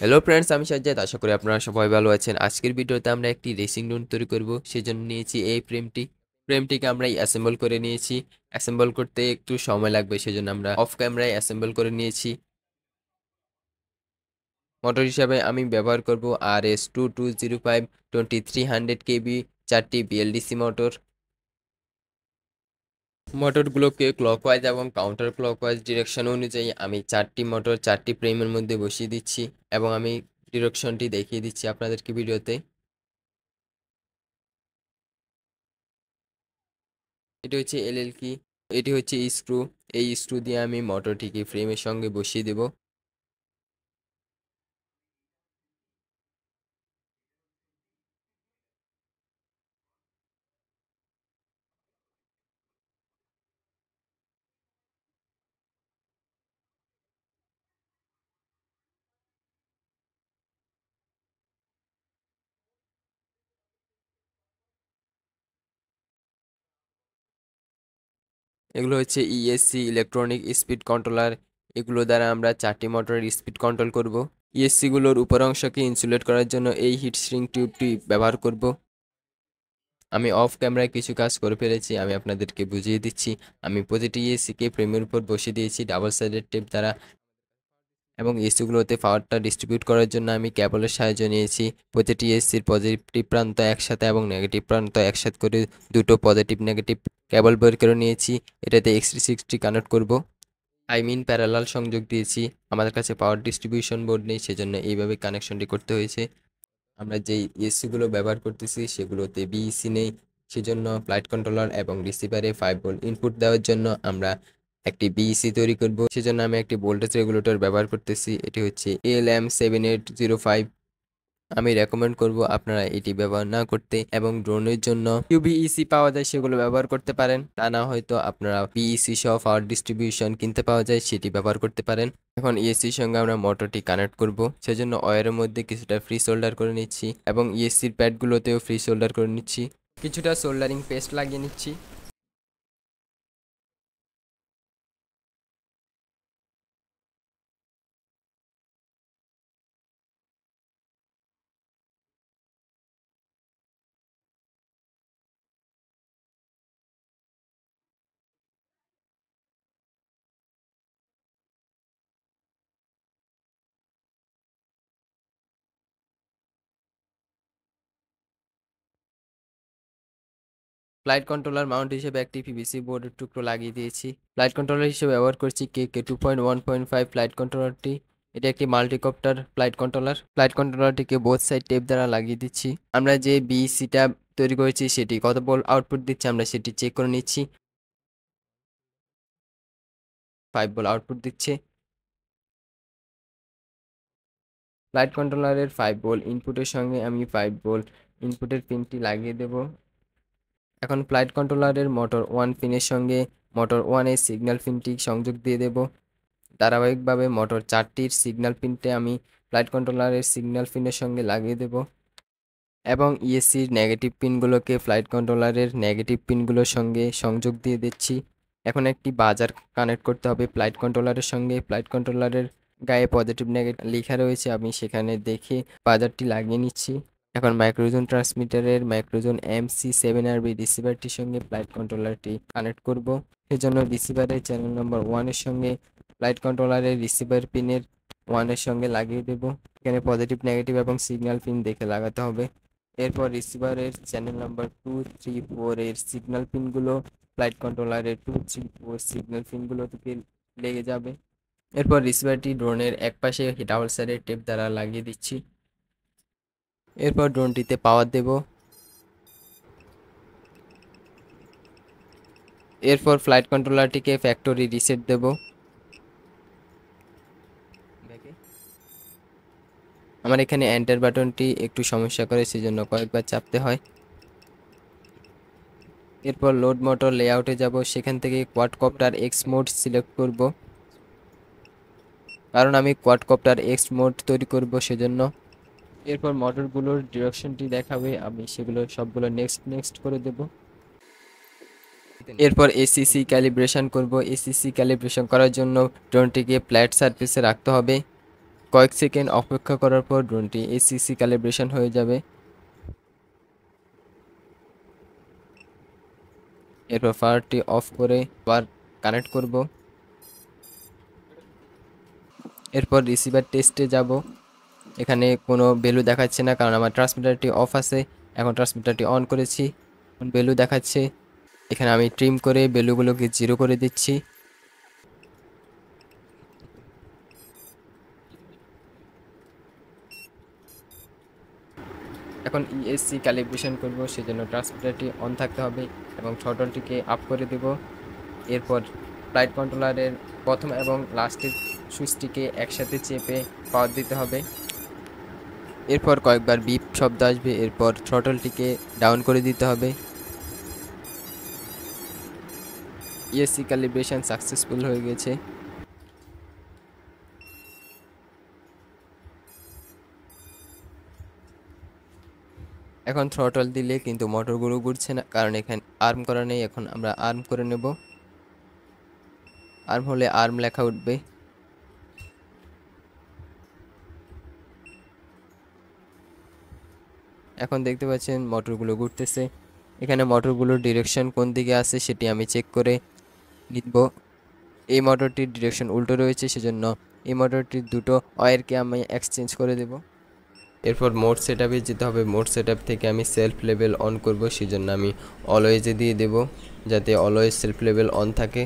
hello friends আমি সাজ্জাদ আশা করি আপনারা সবাই ভালো আছেন আজকের ভিডিওতে আমরা একটি রেসিং রুম তৈরি করব সেজন্য নিয়েছি এই ফ্রেমটি ফ্রেমটিকে আমরা অ্যাসেম্বল করে নিয়েছি অ্যাসেম্বল করতে একটু সময় লাগবে সেজন্য আমরা অফ ক্যামেরায় অ্যাসেম্বল করে নিয়েছি মোটর হিসাবে আমি ব্যবহার করব আর S two two zero five twenty three hundred KV চারটি বিএলডিসি মোটর মোটরগুলোকে ক্লকওয়াইজ এবং কাউন্টার ক্লকওয়াইজ ডিরেকশন অনুযায়ী আমি চারটি মোটর চারটি ফ্রেমের মধ্যে বসিয়ে দিচ্ছি এবং আমি ডিরেকশনটি দেখিয়ে দিচ্ছি আপনাদেরকে ভিডিওতে এটি হচ্ছে এলএল কি এটি হচ্ছে স্ক্রু এই স্ক্রু দিয়ে আমি মোটরটিকে ফ্রেমের সঙ্গে বসিয়ে দেব এগুলো হচ্ছে ইএসসি ইলেকট্রনিক স্পিড কন্ট্রোলার এগুলো দ্বারা আমরা চারটি মোটরের স্পিড কন্ট্রোল করব ইএসসিগুলোর e উপর অংশকে ইনসুলেট করার জন্য এই হিট স্ট্রিং টিউবটি ব্যবহার করব আমি অফ ক্যামেরায় কিছু কাজ করে ফেলেছি আমি আপনাদেরকে বুঝিয়ে দিচ্ছি আমি প্রতিটি ইএসসিকে e ফ্রেমের উপর বসিয়ে দিয়েছি ডাবল সাইডের টেপ দ্বারা এবং এসিগুলোতে পাওয়ারটা ডিস্ট্রিবিউট করার জন্য আমি ক্যাবলের সাহায্য নিয়েছি প্রতিটি এসির e পজিটিভ প্রান্ত একসাথে এবং নেগেটিভ প্রান্ত একসাথে করে দুটো পজিটিভ নেগেটিভ ক্যাবল বের করে নিয়েছি এটাতে এক্স সিক্সটি কানেক্ট করবো আই মিন প্যারালাল সংযোগ দিয়েছি আমাদের কাছে পাওয়ার ডিস্ট্রিবিউশন বোর্ড নেই সেজন্য এইভাবে কানেকশনটি করতে হয়েছে আমরা যেই এসিগুলো e ব্যবহার করতেছি সেগুলোতে বিইসি e নেই সেজন্য ফ্লাইট কন্ট্রোলার এবং রিসিভারে ফাইভ ভোল্ট ইনপুট দেওয়ার জন্য আমরা একটি বিইসি e তৈরি করব সেজন্য আমি একটি ভোল্টেজ রেগুলেটর ব্যবহার করতেছি এটি হচ্ছে L M seven eight zero five আমি রেকমেন্ড করব আপনারা এটি ব্যবহার না করতে এবং ড্রোনের জন্য ইউবিইসি e পাওয়া যায় সেগুলো ব্যবহার করতে পারেন তা না হয়তো আপনারা পিইসি e সহ পাওয়ার ডিস্ট্রিবিউশন কিনতে পাওয়া যায় সেটি ব্যবহার করতে পারেন এখন ইএসসির e সঙ্গে আমরা মোটরটি কানেক্ট করব সেজন্য ওয়ারের মধ্যে কিছুটা ফ্রি সোল্ডার করে নিচ্ছি এবং ইএসসির প্যাডগুলোতেও ফ্রি সোল্ডার করে নিচ্ছি কিছুটা সোল্ডারিং পেস্ট লাগিয়ে নিচ্ছি ফ্লাইট কন্ট্রোলার মাউন্ট হিসেবে একটি পিভিসি বোর্ডের টুকরো লাগিয়ে দিয়েছি ফ্লাইট কন্ট্রোলার হিসেবে ব্যবহার করছি K K two point one point five flight কন্ট্রোলারটি এটা একটি মাল্টিকপ্টার ফ্লাইট কন্ট্রোলার ফ্লাইট কন্ট্রোলারটিকে বোথ সাইড টেপ দ্বারা লাগিয়ে দিচ্ছি আমরা যে বিসিটা e তৈরি করেছি সেটি কত বল আউটপুট দিচ্ছে আমরা সেটি চেক করে নিচ্ছি ফাইভ বল আউটপুট দিচ্ছে ফ্লাইট কন্ট্রোলারের ফাইভ বল ইনপুটের সঙ্গে আমি ফাইভ বল ইনপুটের পিনটি লাগিয়ে দেব এখন ফ্লাইট কন্ট্রোলারের মোটর ওয়ান পিনের সঙ্গে মোটর ওয়ানের সিগন্যাল পিনটি সংযোগ দিয়ে দেব ধারাবাহিকভাবে মোটর চারটির সিগন্যাল পিনটে আমি ফ্লাইট কন্ট্রোলারের সিগন্যাল পিনের সঙ্গে লাগিয়ে দেব এবং ইএসসির নেগেটিভ পিনগুলোকে ফ্লাইট কন্ট্রোলারের নেগেটিভ পিনগুলোর সঙ্গে সংযোগ দিয়ে দিচ্ছি এখন একটি বাজার কানেক্ট করতে হবে ফ্লাইট কন্ট্রোলারের সঙ্গে ফ্লাইট কন্ট্রোলারের গায়ে পজিটিভ নেগেটিভ লেখা রয়েছে আমি সেখানে দেখে বাজারটি লাগিয়ে নিচ্ছি এখন মাইক্রোজোন ট্রান্সমিটারের মাইক্রোজোন এমসি সেভেন আরবি রিসিভারটির সঙ্গে ফ্লাইট কন্ট্রোলারটি কানেক্ট করব সেজন্য রিসিভারের চ্যানেল নম্বর ওয়ানের সঙ্গে ফ্লাইট কন্ট্রোলারের রিসিভার পিনের ওয়ানের সঙ্গে লাগিয়ে দেব এখানে পজিটিভ নেগেটিভ এবং সিগন্যাল পিন দেখে লাগাতে হবে এরপর রিসিভারের channel number two three four এর সিগন্যাল পিনগুলো ফ্লাইট কন্ট্রোলারের টু থ্রি ফোর সিগন্যাল পিনগুলো থেকে লেগে যাবে এরপর রিসিভারটি ড্রোনের এক পাশে ডাবল সাইডের টেপ দ্বারা লাগিয়ে দিচ্ছি এরপর ড্রোনটিতে পাওয়ার দেব এরপর ফ্লাইট কন্ট্রোলারটিকে ফ্যাক্টরি রিসেট দেব আমার এখানে এন্টার বাটনটি একটু সমস্যা করে সেজন্য কয়েকবার চাপতে হয় এরপর লোড মোটর লেআউটে যাব সেখান থেকে কোয়াডকপ্টার এক্স মোড সিলেক্ট করব কারণ আমি কোয়াডকপ্টার এক্স মোড তৈরি করব সেজন্য এরপর মোটরগুলোর ডিরেকশনটি দেখাবে আমি সেগুলো সবগুলো নেক্সট নেক্সট করে দেব এরপর এসিসি ক্যালিব্রেশন করব এসিসি ক্যালিব্রেশন করার জন্য ড্রোনটিকে ফ্ল্যাট সারফেসে রাখতে হবে কয়েক সেকেন্ড অপেক্ষা করার পর ড্রোনটি এসিসি ক্যালিব্রেশন হয়ে যাবে এরপর ফায়ারটি অফ করে আবার কানেক্ট করব এরপর রিসিভার টেস্টে যাব এখানে কোনো ভ্যালু দেখাচ্ছে না কারণ আমার ট্রান্সমিটারটি অফ আছে এখন ট্রান্সমিটারটি অন করেছি ভ্যালু দেখাচ্ছে এখানে আমি ট্রিম করে ভ্যালুগুলোকে জিরো করে দিচ্ছি এখন ইএসসি ক্যালিব্রেশন করব সেজন্য ট্রান্সমিটারটি অন থাকতে হবে এবং শটলটিকে আপ করে দেব এরপর ফ্লাইট কন্ট্রোলারের প্রথম এবং লাস্টের সুইচটিকে একসাথে চেপে পাওয়ার দিতে হবে এরপর কয়েকবার বিপ শব্দ আসবে এরপর থ্রটলটিকে ডাউন করে দিতে হবে ইএসসি ক্যালিব্রেশন সাকসেসফুল হয়ে গেছে এখন থ্রটল দিলে কিন্তু মোটরগুলো ঘুরছে না কারণ এখানে আর্ম করা নেই এখন আমরা আর্ম করে নেব আর্ম হলে আর্ম লেখা উঠবে এখন দেখতে পাচ্ছেন মোটরগুলো ঘুরতেছে এখানে মোটরগুলোর ডিরেকশন কোন দিকে আছে সেটি আমি চেক করে নিব এই মোটরটির ডিরেকশন উল্টো রয়েছে সেজন্য এই মোটরটির দুটো অয়েরকে আমি এক্সচেঞ্জ করে দেব এরপর মোট সেট আপে যেতে হবে মোট সেট থেকে আমি সেলফ লেভেল অন করব সেজন্য আমি অলওয়েজে দিয়ে দেব যাতে অলওয়েজ সেলফ লেভেল অন থাকে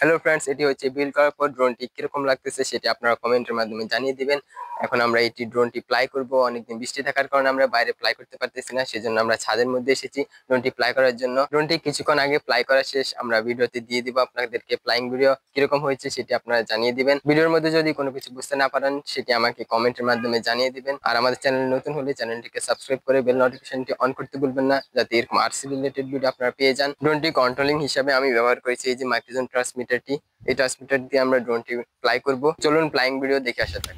হ্যালো ফ্রেন্ডস এটি হচ্ছে বিল করার পর ড্রোনটি কীরকম লাগতেছে সেটি আপনারা কমেন্টের মাধ্যমে জানিয়ে দিবেন এখন আমরা এটি ড্রোনটি প্লাই করব অনেকদিন বৃষ্টি থাকার কারণে আমরা বাইরে প্লাই করতে পারতেছি না সেজন্য আমরা ছাদের মধ্যে এসেছি ড্রোনটি প্লাই করার জন্য ড্রোনটি কিছুক্ষণ আগে প্লাই করা শেষ আমরা ভিডিওতে দিয়ে দিব আপনাদেরকে প্লাইং ভিডিও কিরকম হয়েছে সেটি আপনারা জানিয়ে দিবেন ভিডিওর মধ্যে যদি কোনো কিছু বুঝতে না পারেন সেটি আমাকে কমেন্টের মাধ্যমে জানিয়ে দিবেন আর আমাদের চ্যানেল নতুন হলে চ্যানেলটিকে সাবস্ক্রাইব করে বেল নোটিফিকেশনটি অন করতে ভুলবেন না যাতে এরকম আর্সি রিলেটেড ভিডিও আপনারা পেয়ে যান ড্রোনটি কন্ট্রোলিং হিসাবে আমি ব্যবহার করেছি এই যে মাইক্রোজন ট্রান্সমিট ট্রান্সমিটারটি এই ট্রান্সমিটার দিয়ে আমরা ড্রোনটি ফ্লাই করব চলুন ফ্লাইং ভিডিও দেখে আসা যাক